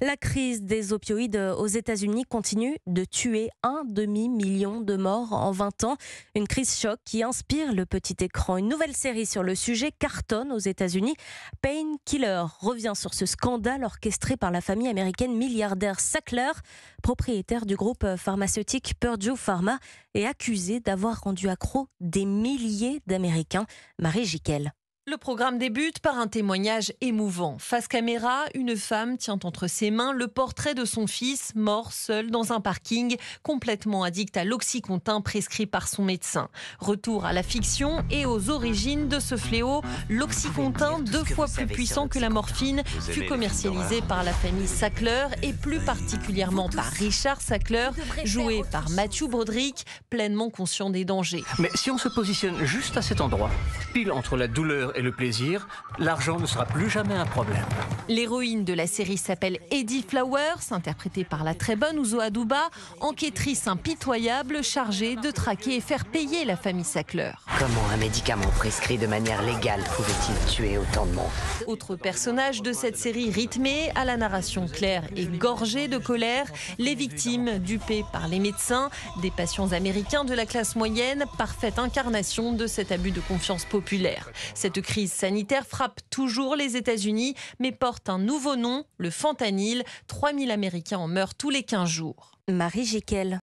La crise des opioïdes euh, aux États-Unis continue de tuer un demi-million de morts en 20 ans. Une crise choc qui inspire le petit écran. Une nouvelle série sur le sujet cartonne aux États-Unis. Painkiller revient sur ce scandale orchestré par la famille américaine milliardaire Sackler, propriétaire du groupe euh, pharmaceutique Purdue Pharma et accusé d'avoir rendu accro des milliers d'Américains. Marie Giquel. Le programme débute par un témoignage émouvant. Face caméra, une femme tient entre ses mains le portrait de son fils, mort seul dans un parking, complètement addict à l'oxycontin prescrit par son médecin. Retour à la fiction et aux origines de ce fléau. L'oxycontin, deux fois plus puissant que la morphine, fut commercialisé par la famille Sackler et plus particulièrement par Richard Sackler, joué par Mathieu Broderick, pleinement conscient des dangers. Mais si on se positionne juste à cet endroit, pile entre la douleur et le plaisir, l'argent ne sera plus jamais un problème. L'héroïne de la série s'appelle Eddie Flowers, interprétée par la très bonne Uzo Aduba, enquêtrice impitoyable chargée de traquer et faire payer la famille Sackler. Comment un médicament prescrit de manière légale pouvait-il tuer autant de monde Autre personnage de cette série rythmée, à la narration claire et gorgée de colère, les victimes dupées par les médecins, des patients américains de la classe moyenne, parfaite incarnation de cet abus de confiance populaire. Cette crise sanitaire frappe toujours les États-Unis, mais porte un nouveau nom, le fentanyl. 3000 Américains en meurent tous les 15 jours. Marie Jekel